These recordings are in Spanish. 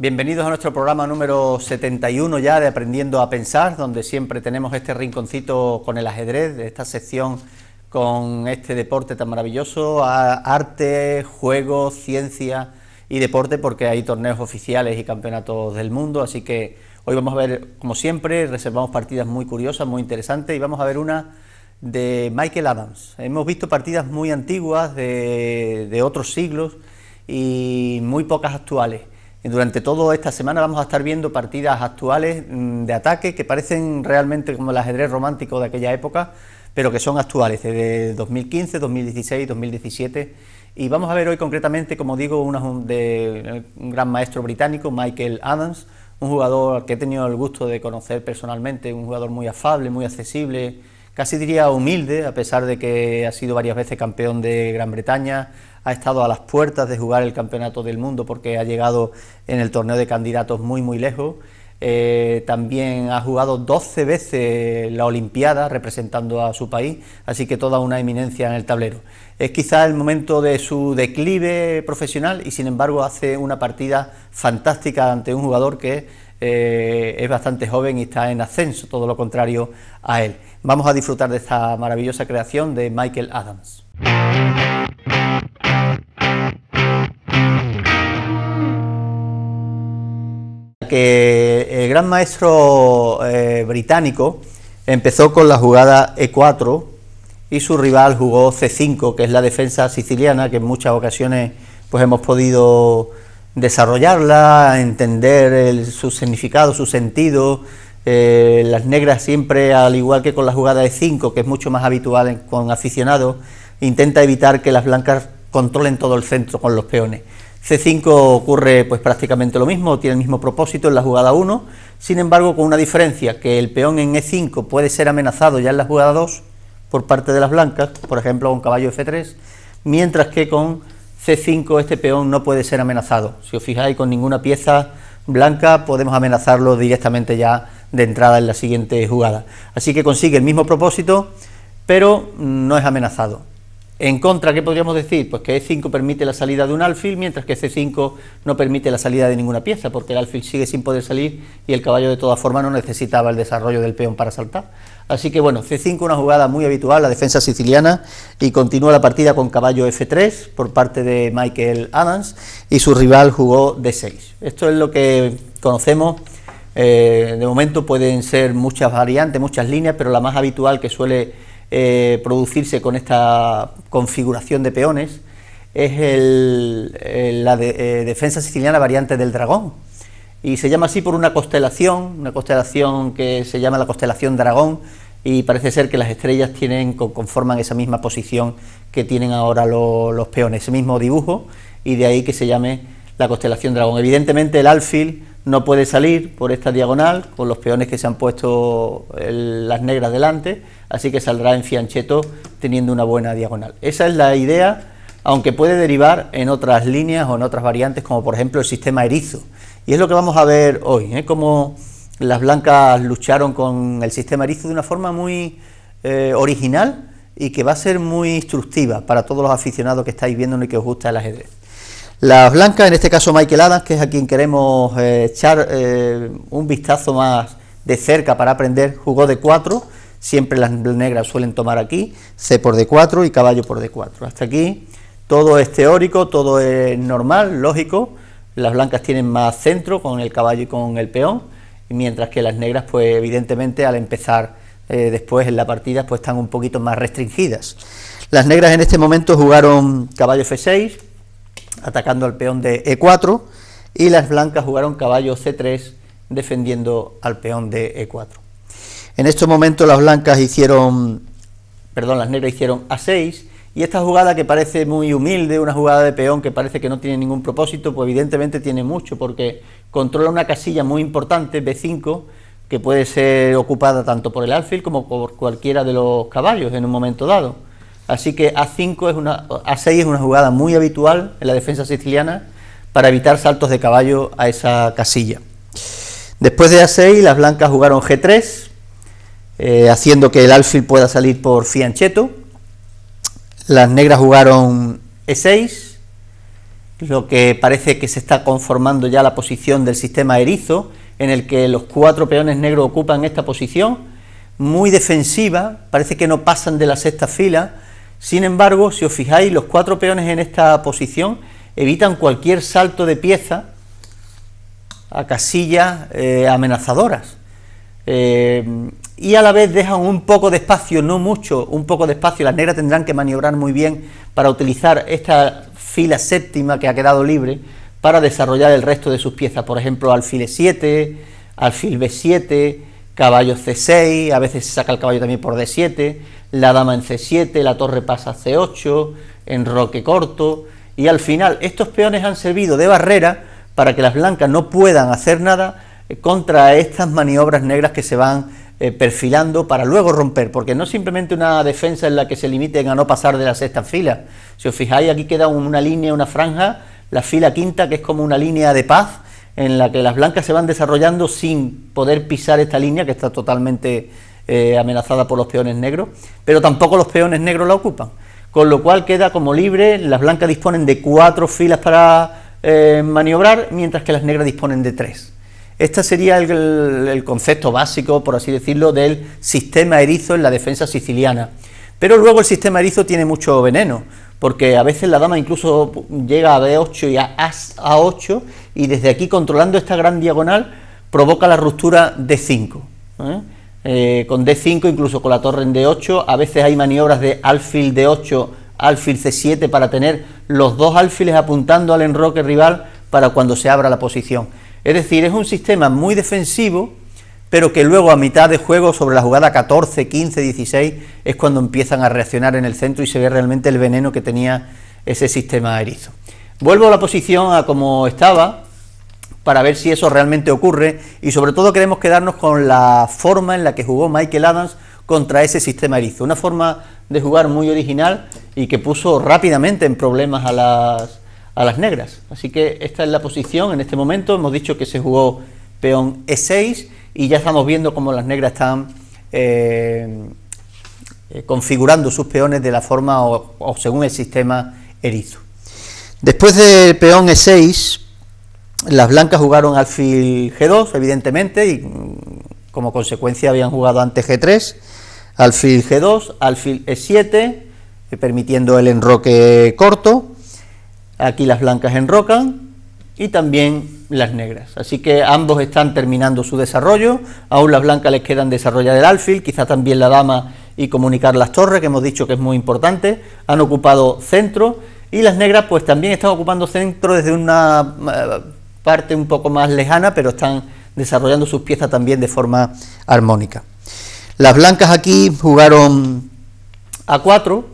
Bienvenidos a nuestro programa número 71 ya de Aprendiendo a Pensar, donde siempre tenemos este rinconcito con el ajedrez, esta sección con este deporte tan maravilloso, arte, juego, ciencia y deporte, porque hay torneos oficiales y campeonatos del mundo, así que hoy vamos a ver, como siempre, reservamos partidas muy curiosas, muy interesantes, y vamos a ver una de Michael Adams. Hemos visto partidas muy antiguas, de otros siglos, y muy pocas actuales. Durante toda esta semana vamos a estar viendo partidas actuales mm, de ataque que parecen realmente como el ajedrez romántico de aquella época, pero que son actuales, desde 2015, 2016, 2017. Y vamos a ver hoy concretamente, como digo, una de eh, un gran maestro británico, Michael Adams, un jugador que he tenido el gusto de conocer personalmente, un jugador muy afable, muy accesible, casi diría humilde, a pesar de que ha sido varias veces campeón de Gran Bretaña, ha estado a las puertas de jugar el Campeonato del Mundo porque ha llegado en el torneo de candidatos muy, muy lejos. Eh, también ha jugado 12 veces la Olimpiada representando a su país, así que toda una eminencia en el tablero. Es quizá el momento de su declive profesional y sin embargo hace una partida fantástica ante un jugador que eh, es bastante joven y está en ascenso, todo lo contrario a él. Vamos a disfrutar de esta maravillosa creación de Michael Adams. que el eh, gran maestro eh, británico empezó con la jugada E4 y su rival jugó C5, que es la defensa siciliana, que en muchas ocasiones pues hemos podido desarrollarla, entender su significado, su sentido. Eh, las negras siempre, al igual que con la jugada e 5, que es mucho más habitual con aficionados, intenta evitar que las blancas controlen todo el centro con los peones. C5 ocurre pues prácticamente lo mismo, tiene el mismo propósito en la jugada 1, sin embargo con una diferencia, que el peón en E5 puede ser amenazado ya en la jugada 2 por parte de las blancas, por ejemplo con caballo F3, mientras que con C5 este peón no puede ser amenazado. Si os fijáis, con ninguna pieza blanca podemos amenazarlo directamente ya de entrada en la siguiente jugada. Así que consigue el mismo propósito, pero no es amenazado. En contra, ¿qué podríamos decir? Pues que E5 permite la salida de un alfil, mientras que C5 no permite la salida de ninguna pieza, porque el alfil sigue sin poder salir y el caballo de todas formas no necesitaba el desarrollo del peón para saltar. Así que bueno, C5 una jugada muy habitual, la defensa siciliana, y continúa la partida con caballo F3 por parte de Michael Adams, y su rival jugó D6. Esto es lo que conocemos. Eh, de momento pueden ser muchas variantes, muchas líneas, pero la más habitual que suele eh, producirse con esta configuración de peones es la eh, defensa siciliana variante del dragón. Y se llama así por una constelación, una constelación que se llama la constelación dragón, y parece ser que las estrellas tienen, conforman esa misma posición que tienen ahora los peones, ese mismo dibujo, y de ahí que se llame la constelación dragón. Evidentemente el alfil no puede salir por esta diagonal con los peones que se han puesto las negras delante, así que saldrá en fiancheto teniendo una buena diagonal. Esa es la idea, aunque puede derivar en otras líneas o en otras variantes, como por ejemplo el sistema erizo. Y es lo que vamos a ver hoy, ¿eh? cómo las blancas lucharon con el sistema erizo de una forma muy eh, original y que va a ser muy instructiva para todos los aficionados que estáis viendo y que os gusta el ajedrez. Las blancas, en este caso Michael Adams, que es a quien queremos eh, echar eh, un vistazo más de cerca para aprender, jugó de 4. Siempre las negras suelen tomar aquí, C por D4 y caballo por D4. Hasta aquí todo es teórico, todo es normal, lógico. Las blancas tienen más centro con el caballo y con el peón, mientras que las negras, pues evidentemente al empezar eh, después en la partida, pues están un poquito más restringidas. Las negras en este momento jugaron caballo F6, atacando al peón de E4 y las blancas jugaron caballo C3 defendiendo al peón de E4. En estos momentos las blancas hicieron, perdón, las negras hicieron A6 y esta jugada que parece muy humilde, una jugada de peón que parece que no tiene ningún propósito, pues evidentemente tiene mucho porque controla una casilla muy importante, B5, que puede ser ocupada tanto por el alfil como por cualquiera de los caballos en un momento dado. Así que A5 es una, A6 es una jugada muy habitual en la defensa siciliana para evitar saltos de caballo a esa casilla. Después de A6, las blancas jugaron G3, eh, haciendo que el alfil pueda salir por fianchetto. Las negras jugaron E6, lo que parece que se está conformando ya la posición del sistema erizo, en el que los cuatro peones negros ocupan esta posición, muy defensiva, parece que no pasan de la sexta fila, sin embargo, si os fijáis, los cuatro peones en esta posición evitan cualquier salto de pieza a casillas eh, amenazadoras. Eh, y a la vez dejan un poco de espacio, no mucho, un poco de espacio. Las negras tendrán que maniobrar muy bien para utilizar esta fila séptima que ha quedado libre para desarrollar el resto de sus piezas. Por ejemplo, alfil E7, alfil B7, caballo C6, a veces se saca el caballo también por D7 la dama en C7, la torre pasa a C8, en roque corto, y al final estos peones han servido de barrera para que las blancas no puedan hacer nada eh, contra estas maniobras negras que se van eh, perfilando para luego romper, porque no es simplemente una defensa en la que se limiten a no pasar de la sexta fila. Si os fijáis, aquí queda una línea, una franja, la fila quinta, que es como una línea de paz, en la que las blancas se van desarrollando sin poder pisar esta línea que está totalmente eh, amenazada por los peones negros, pero tampoco los peones negros la ocupan. Con lo cual queda como libre, las blancas disponen de cuatro filas para eh, maniobrar, mientras que las negras disponen de tres. Este sería el, concepto básico, por así decirlo, del sistema erizo en la defensa siciliana. Pero luego el sistema erizo tiene mucho veneno, porque a veces la dama incluso llega a B8 y a A8, y desde aquí controlando esta gran diagonal provoca la ruptura de 5. Eh, con D5, incluso con la torre en D8. A veces hay maniobras de alfil D8, alfil C7 para tener los dos alfiles apuntando al enroque rival para cuando se abra la posición. Es decir, es un sistema muy defensivo, pero que luego a mitad de juego, sobre la jugada 14, 15, 16, es cuando empiezan a reaccionar en el centro y se ve realmente el veneno que tenía ese sistema erizo. Vuelvo a la posición a como estaba, para ver si eso realmente ocurre y sobre todo queremos quedarnos con la forma en la que jugó Michael Adams contra ese sistema erizo. Una forma de jugar muy original y que puso rápidamente en problemas a las, a las negras. Así que esta es la posición en este momento. Hemos dicho que se jugó peón E6 y ya estamos viendo cómo las negras están eh, eh, configurando sus peones de la forma o, o según el sistema erizo. Después del peón E6, las blancas jugaron alfil G2, evidentemente, y como consecuencia habían jugado ante G3, alfil G2, alfil E7, eh, permitiendo el enroque corto. Aquí las blancas enrocan y también las negras. Así que ambos están terminando su desarrollo. Aún las blancas les quedan desarrollar el alfil, quizá también la dama y comunicar las torres, que hemos dicho que es muy importante. Han ocupado centro y las negras pues también están ocupando centro desde una eh, parte un poco más lejana, pero están desarrollando sus piezas también de forma armónica. Las blancas aquí jugaron a 4,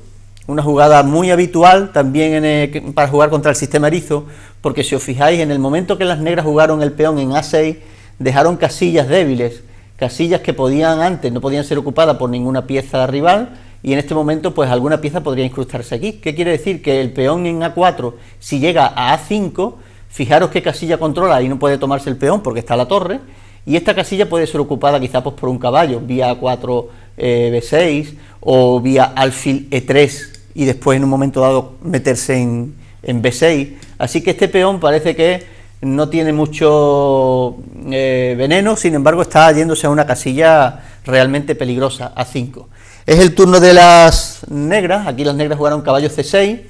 una jugada muy habitual también eh, para jugar contra el sistema erizo, porque si os fijáis, en el momento que las negras jugaron el peón en A6, dejaron casillas débiles, casillas que podían antes, no podían ser ocupadas por ninguna pieza rival, y en este momento pues alguna pieza podría incrustarse aquí. ¿Qué quiere decir? Que el peón en A4, si llega a A5, Fijaros qué casilla controla, ahí no puede tomarse el peón porque está la torre, y esta casilla puede ser ocupada quizá pues, por un caballo, vía 4 eh, B6 o vía alfil E3 y después en un momento dado meterse en, B6. Así que este peón parece que no tiene mucho eh, veneno, sin embargo está yéndose a una casilla realmente peligrosa, A5. Es el turno de las negras, aquí las negras jugaron caballo C6,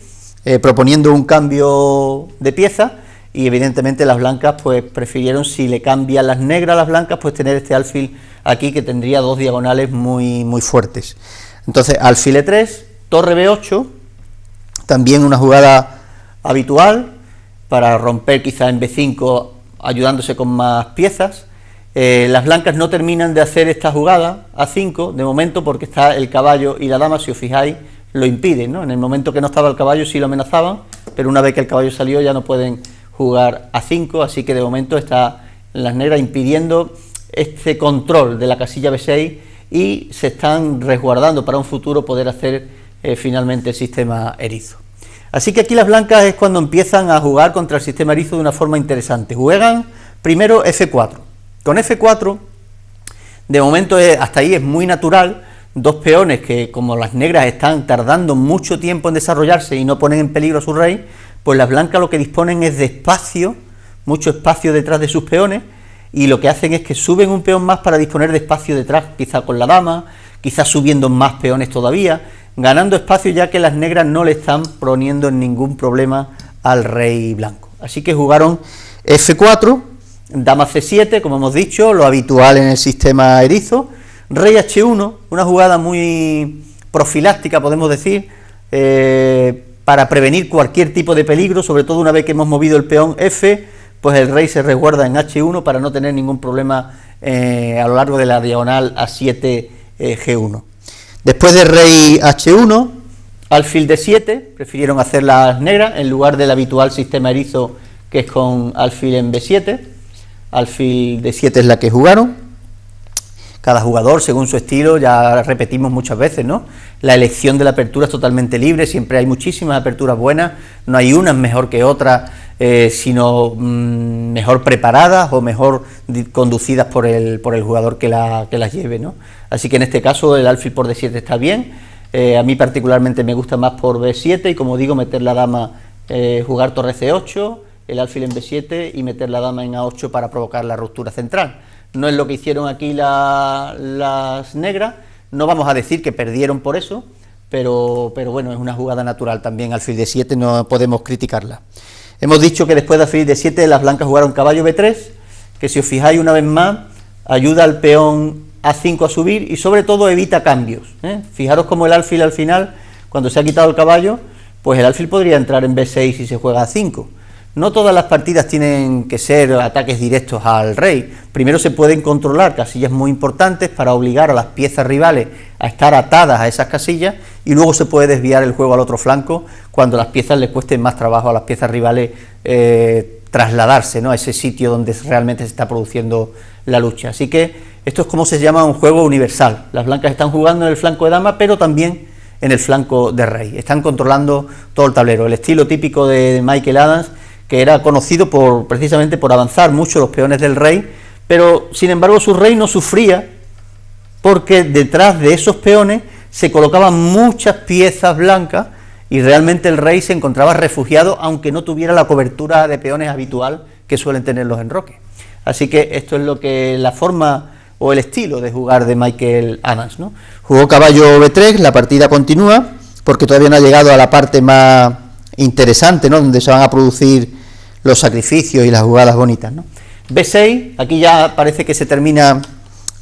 eh, proponiendo un cambio de pieza y evidentemente las blancas pues prefirieron si le cambian las negras a las blancas pues tener este alfil aquí que tendría dos diagonales muy, muy fuertes. Entonces alfil E3, torre B8, también una jugada habitual para romper quizá en B5 ayudándose con más piezas. Eh, las blancas no terminan de hacer esta jugada a 5 de momento porque está el caballo y la dama, si os fijáis, lo impiden. ¿no? En el momento que no estaba el caballo sí lo amenazaban, pero una vez que el caballo salió ya no pueden jugar a 5, así que de momento está las negras impidiendo este control de la casilla B6 y se están resguardando para un futuro poder hacer eh, finalmente el sistema erizo. Así que aquí las blancas es cuando empiezan a jugar contra el sistema erizo de una forma interesante. Juegan primero F4. Con F4, de momento hasta ahí es muy natural, dos peones que como las negras están tardando mucho tiempo en desarrollarse y no ponen en peligro a su rey, pues las blancas lo que disponen es de espacio, mucho espacio detrás de sus peones, y lo que hacen es que suben un peón más para disponer de espacio detrás, quizá con la dama, quizá subiendo más peones todavía, ganando espacio ya que las negras no le están poniendo ningún problema al rey blanco. Así que jugaron F4, dama C7, como hemos dicho, lo habitual en el sistema erizo, rey H1, una jugada muy profiláctica, podemos decir, eh, para prevenir cualquier tipo de peligro, sobre todo una vez que hemos movido el peón F, pues el rey se resguarda en H1 para no tener ningún problema eh, a lo largo de la diagonal A7 eh, G1. Después de rey H1, alfil D7, prefirieron hacer las negras en lugar del habitual sistema erizo que es con alfil en B7. Alfil D7 es la que jugaron. Cada jugador según su estilo, ya repetimos muchas veces, ¿no? la elección de la apertura es totalmente libre, siempre hay muchísimas aperturas buenas, no hay unas mejor que otras, eh, sino mm, mejor preparadas o mejor conducidas por el, por el jugador que, la, que las lleve. ¿no? Así que en este caso el alfil por D7 está bien, eh, a mí particularmente me gusta más por B7 y como digo meter la dama, eh, jugar torre C8, el alfil en B7 y meter la dama en A8 para provocar la ruptura central. No es lo que hicieron aquí las negras, no vamos a decir que perdieron por eso, pero, bueno, es una jugada natural también. Alfil de 7 no podemos criticarla. Hemos dicho que después de alfil de 7 las blancas jugaron caballo B3, que si os fijáis una vez más, ayuda al peón A5 a subir y sobre todo evita cambios. ¿eh? Fijaros como el alfil al final, cuando se ha quitado el caballo, pues el alfil podría entrar en B6 y se juega A5. No todas las partidas tienen que ser ataques directos al rey. Primero se pueden controlar casillas muy importantes para obligar a las piezas rivales a estar atadas a esas casillas y luego se puede desviar el juego al otro flanco cuando las piezas les cuesten más trabajo a las piezas rivales eh, trasladarse ¿no? a ese sitio donde realmente se está produciendo la lucha. Así que esto es como se llama un juego universal. Las blancas están jugando en el flanco de dama, pero también en el flanco de rey. Están controlando todo el tablero. El estilo típico de Michael Adams que era conocido por, precisamente por avanzar mucho los peones del rey, pero sin embargo su rey no sufría porque detrás de esos peones se colocaban muchas piezas blancas y realmente el rey se encontraba refugiado aunque no tuviera la cobertura de peones habitual que suelen tener los enroques. Así que esto es lo que la forma o el estilo de jugar de Michael Adams. ¿no? Jugó caballo B3, la partida continúa porque todavía no ha llegado a la parte más interesante, donde se van a producir los sacrificios y las jugadas bonitas. ¿no? B6, aquí ya parece que se termina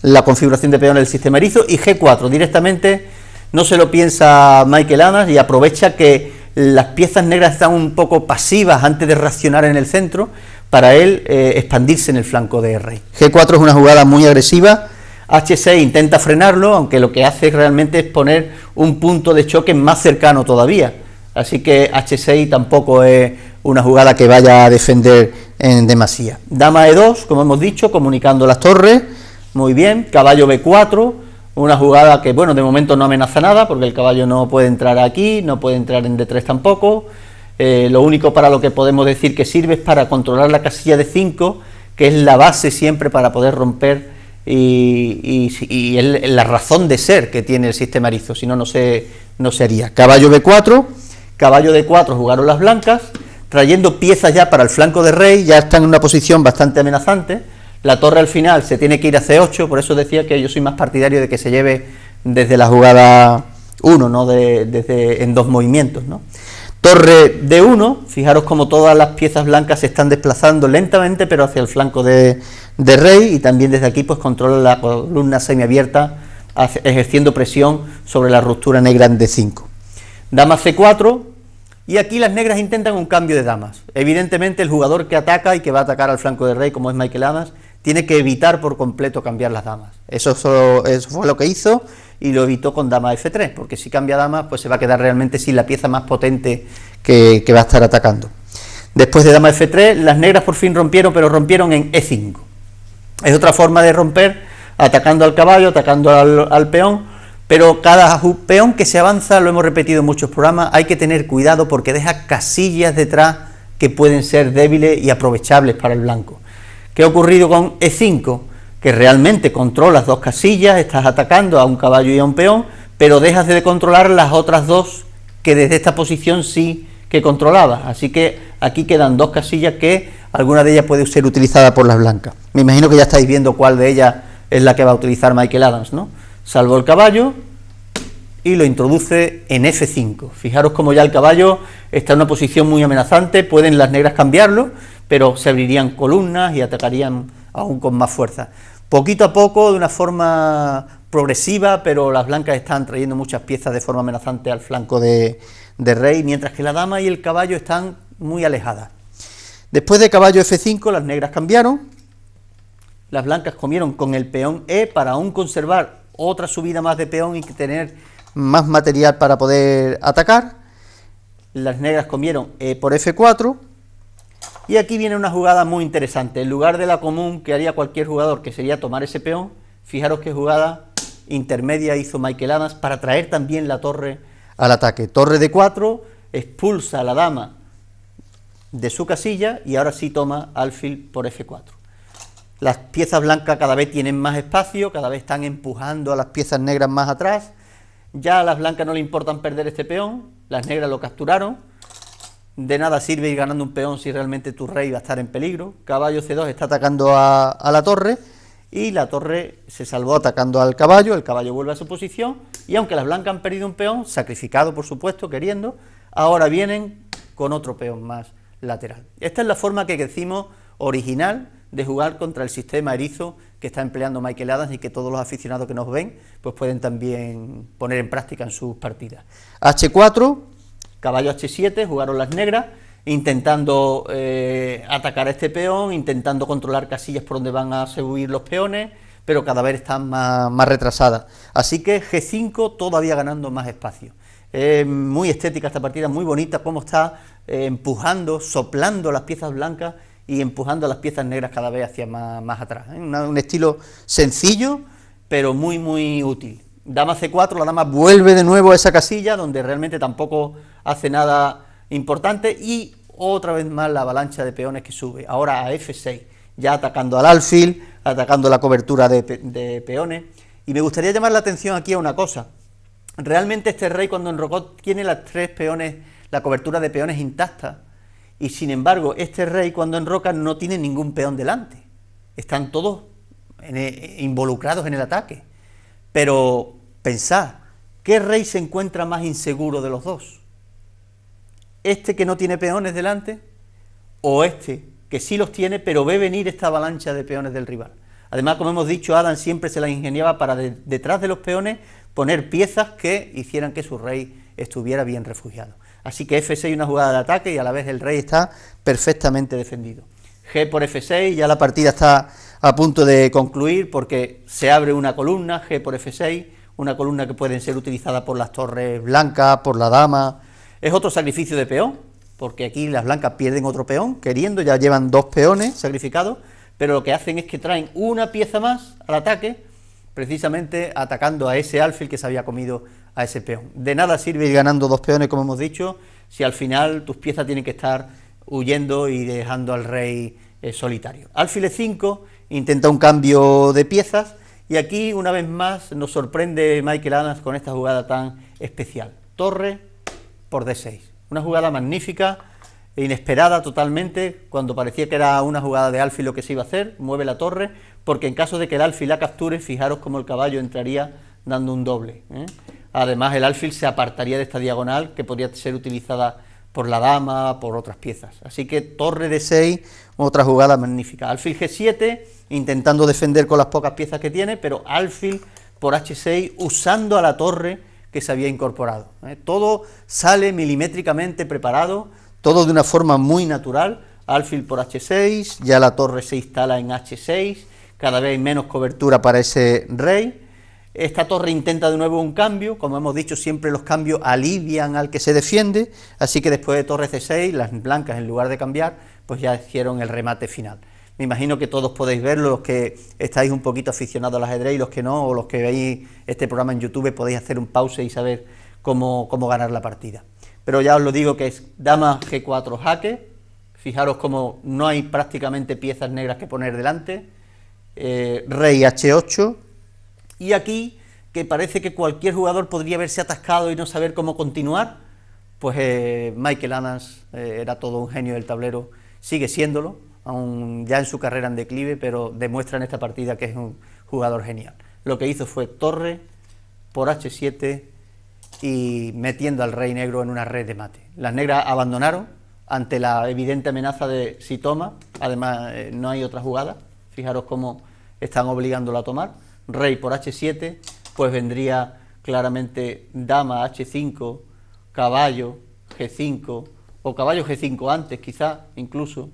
la configuración de peón del sistema erizo, y G4, directamente no se lo piensa Michael Adams y aprovecha que las piezas negras están un poco pasivas antes de reaccionar en el centro, para él eh, expandirse en el flanco de R... G4 es una jugada muy agresiva, H6 intenta frenarlo, aunque lo que hace realmente es poner un punto de choque más cercano todavía. Así que H6 tampoco es una jugada que vaya a defender en demasía. Dama E2, como hemos dicho, comunicando las torres, muy bien. Caballo B4, una jugada que, bueno, de momento no amenaza nada, porque el caballo no puede entrar aquí, no puede entrar en D3 tampoco. Eh, lo único para lo que podemos decir que sirve es para controlar la casilla de 5, que es la base siempre para poder romper y, es la razón de ser que tiene el sistema erizo, si no, no se, no Caballo B4 caballo de 4 jugaron las blancas, trayendo piezas ya para el flanco de rey, ya están en una posición bastante amenazante. La torre al final se tiene que ir a C8, por eso decía que yo soy más partidario de que se lleve desde la jugada 1, ¿no? De, desde, en dos movimientos. ¿no? Torre de 1, fijaros como todas las piezas blancas se están desplazando lentamente, pero hacia el flanco de, de rey, y también desde aquí pues controla la columna semiabierta ejerciendo presión sobre la ruptura negra en D5. Dama C4 y aquí las negras intentan un cambio de damas. Evidentemente el jugador que ataca y que va a atacar al flanco de rey como es Michael Adams, tiene que evitar por completo cambiar las damas. Eso, fue lo que hizo y lo evitó con dama F3 porque si cambia dama pues se va a quedar realmente sin la pieza más potente que, va a estar atacando. Después de dama F3 las negras por fin rompieron pero rompieron en E5. Es otra forma de romper atacando al caballo, atacando al peón pero cada peón que se avanza, lo hemos repetido en muchos programas, hay que tener cuidado porque deja casillas detrás que pueden ser débiles y aprovechables para el blanco. ¿Qué ha ocurrido con E5? Que realmente controlas dos casillas, estás atacando a un caballo y a un peón, pero dejas de controlar las otras dos que desde esta posición sí que controlabas. Así que aquí quedan dos casillas que alguna de ellas puede ser utilizada por las blancas. Me imagino que ya estáis viendo cuál de ellas es la que va a utilizar Michael Adams, ¿no? salvo el caballo y lo introduce en F5. Fijaros como ya el caballo está en una posición muy amenazante, pueden las negras cambiarlo, pero se abrirían columnas y atacarían aún con más fuerza. Poquito a poco, de una forma progresiva, pero las blancas están trayendo muchas piezas de forma amenazante al flanco de, de rey, mientras que la dama y el caballo están muy alejadas. Después de caballo F5, las negras cambiaron, las blancas comieron con el peón E para aún conservar otra subida más de peón y tener más material para poder atacar. Las negras comieron eh, por F4. Y aquí viene una jugada muy interesante. En lugar de la común que haría cualquier jugador, que sería tomar ese peón, fijaros qué jugada intermedia hizo Michael Adams para traer también la torre al ataque. Torre de 4, expulsa a la dama de su casilla y ahora sí toma alfil por F4 las piezas blancas cada vez tienen más espacio, cada vez están empujando a las piezas negras más atrás, ya a las blancas no le importan perder este peón, las negras lo capturaron, de nada sirve ir ganando un peón si realmente tu rey va a estar en peligro, caballo C2 está atacando a, la torre, y la torre se salvó atacando al caballo, el caballo vuelve a su posición y aunque las blancas han perdido un peón, sacrificado por supuesto, queriendo, ahora vienen con otro peón más lateral. Esta es la forma que decimos original de jugar contra el sistema erizo que está empleando Michael Adams y que todos los aficionados que nos ven pues pueden también poner en práctica en sus partidas. H4, caballo H7, jugaron las negras, intentando eh, atacar a este peón, intentando controlar casillas por donde van a subir los peones, pero cada vez están más, más retrasadas. Así que G5 todavía ganando más espacio. Eh, muy estética esta partida, muy bonita, cómo está eh, empujando, soplando las piezas blancas y empujando las piezas negras cada vez hacia más, más atrás. ¿eh? un estilo sencillo, pero muy, muy útil. Dama C4, la dama vuelve de nuevo a esa casilla donde realmente tampoco hace nada importante y otra vez más la avalancha de peones que sube, ahora a F6, ya atacando al alfil, atacando la cobertura de, peones. Y me gustaría llamar la atención aquí a una cosa. Realmente este rey cuando enrocó tiene las tres peones, la cobertura de peones intacta y sin embargo, este rey cuando enroca no tiene ningún peón delante. Están todos eh, involucrados en el ataque. Pero pensad, ¿qué rey se encuentra más inseguro de los dos? ¿Este que no tiene peones delante? ¿O este que sí los tiene, pero ve venir esta avalancha de peones del rival? Además, como hemos dicho, Adam siempre se las ingeniaba para detrás de los peones poner piezas que hicieran que su rey estuviera bien refugiado. Así que F6 una jugada de ataque y a la vez el rey está perfectamente defendido. G por F6, ya la partida está a punto de concluir porque se abre una columna, G por F6, una columna que pueden ser utilizada por las torres blancas, por la dama. Es otro sacrificio de peón, porque aquí las blancas pierden otro peón, queriendo, ya llevan dos peones sacrificados, pero lo que hacen es que traen una pieza más al ataque precisamente atacando a ese alfil que se había comido a ese peón. De nada sirve ir ganando dos peones, como hemos dicho, si al final tus piezas tienen que estar huyendo y dejando al rey eh, solitario. Alfil 5 intenta un cambio de piezas y aquí una vez más nos sorprende Michael Adams con esta jugada tan especial. Torre por D6. Una jugada magnífica e inesperada totalmente, cuando parecía que era una jugada de alfil lo que se iba a hacer, mueve la torre, porque en caso de que el alfil la capture, fijaros cómo el caballo entraría dando un doble. ¿eh? Además, el alfil se apartaría de esta diagonal que podría ser utilizada por la dama, por otras piezas. Así que torre de 6, otra jugada magnífica. Alfil G7, intentando defender con las pocas piezas que tiene, pero alfil por H6, usando a la torre que se había incorporado. ¿eh? Todo sale milimétricamente preparado, todo de una forma muy natural. Alfil por H6, ya la torre se instala en H6, cada vez hay menos cobertura para ese rey. Esta torre intenta de nuevo un cambio, como hemos dicho siempre los cambios alivian al que se defiende, así que después de torre C6, las blancas en lugar de cambiar, pues ya hicieron el remate final. Me imagino que todos podéis verlo, los que estáis un poquito aficionados al ajedrez y los que no, o los que veis este programa en YouTube, podéis hacer un pause y saber cómo, ganar la partida. Pero ya os lo digo que es dama G4 jaque, fijaros como no hay prácticamente piezas negras que poner delante, eh, rey h8 y aquí que parece que cualquier jugador podría verse atascado y no saber cómo continuar, pues eh, Michael Anas eh, era todo un genio del tablero, sigue siéndolo, aún ya en su carrera en declive, pero demuestra en esta partida que es un jugador genial. Lo que hizo fue torre por h7 y metiendo al rey negro en una red de mate. Las negras abandonaron ante la evidente amenaza de si toma, además no hay otra jugada, Fijaros cómo están obligándolo a tomar. Rey por H7, pues vendría claramente dama H5, caballo G5 o caballo G5 antes quizá incluso,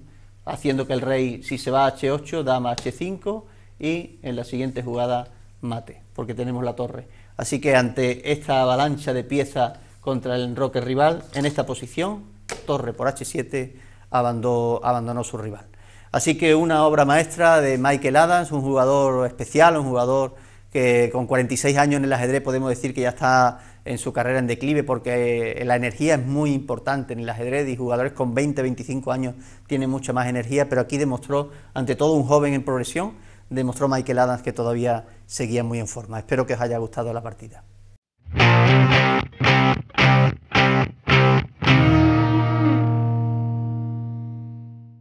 haciendo que el rey si se va a H8, dama H5 y en la siguiente jugada mate, porque tenemos la torre. Así que ante esta avalancha de piezas contra el enroque rival, en esta posición, torre por H7, abandonó, abandonó su rival. Así que una obra maestra de Michael Adams, un jugador especial, un jugador que con 46 años en el ajedrez podemos decir que ya está en su carrera en declive porque la energía es muy importante en el ajedrez y jugadores con 20, 25 años tienen mucha más energía, pero aquí demostró, ante todo un joven en progresión, demostró Michael Adams que todavía seguía muy en forma. Espero que os haya gustado la partida.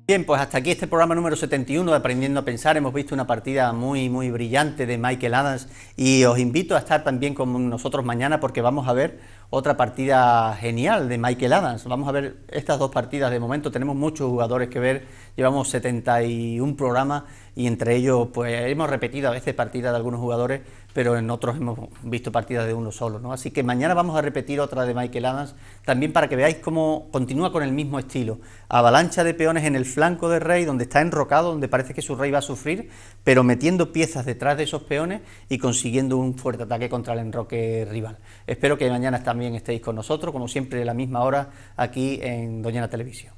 Bien, pues hasta aquí este programa número 71 de Aprendiendo a Pensar. Hemos visto una partida muy, muy brillante de Michael Adams y os invito a estar también con nosotros mañana porque vamos a ver otra partida genial de Michael Adams. Vamos a ver estas dos partidas de momento. Tenemos muchos jugadores que ver Llevamos 71 programas y entre ellos pues hemos repetido a veces partidas de algunos jugadores, pero en otros hemos visto partidas de uno solo, ¿no? Así que mañana vamos a repetir otra de Michael Adams, también para que veáis cómo continúa con el mismo estilo. Avalancha de peones en el flanco de rey, donde está enrocado, donde parece que su rey va a sufrir, pero metiendo piezas detrás de esos peones y consiguiendo un fuerte ataque contra el enroque rival. Espero que mañana también estéis con nosotros, como siempre a la misma hora, aquí en Doñana Televisión.